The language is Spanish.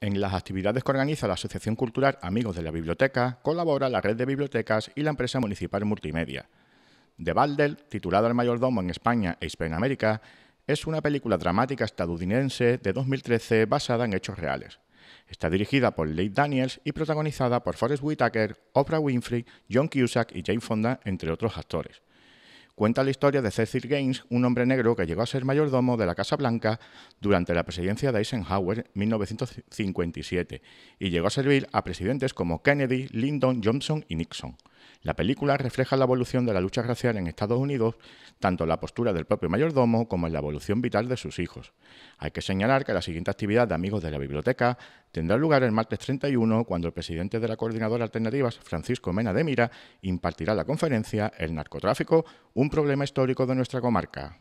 En las actividades que organiza la Asociación Cultural Amigos de la Biblioteca colabora la Red de Bibliotecas y la empresa municipal Multimedia. The Baldell, titulada El mayordomo en España e Hispanoamérica, es una película dramática estadounidense de 2013 basada en hechos reales. Está dirigida por Leigh Daniels y protagonizada por Forrest Whitaker, Oprah Winfrey, John Cusack y Jane Fonda, entre otros actores cuenta la historia de Cecil Gaines, un hombre negro que llegó a ser mayordomo de la Casa Blanca durante la presidencia de Eisenhower en 1957 y llegó a servir a presidentes como Kennedy, Lyndon Johnson y Nixon. La película refleja la evolución de la lucha racial en Estados Unidos, tanto en la postura del propio mayordomo como en la evolución vital de sus hijos. Hay que señalar que la siguiente actividad de Amigos de la Biblioteca tendrá lugar el martes 31, cuando el presidente de la Coordinadora Alternativas, Francisco Mena de Mira, impartirá la conferencia El narcotráfico, un problema histórico de nuestra comarca.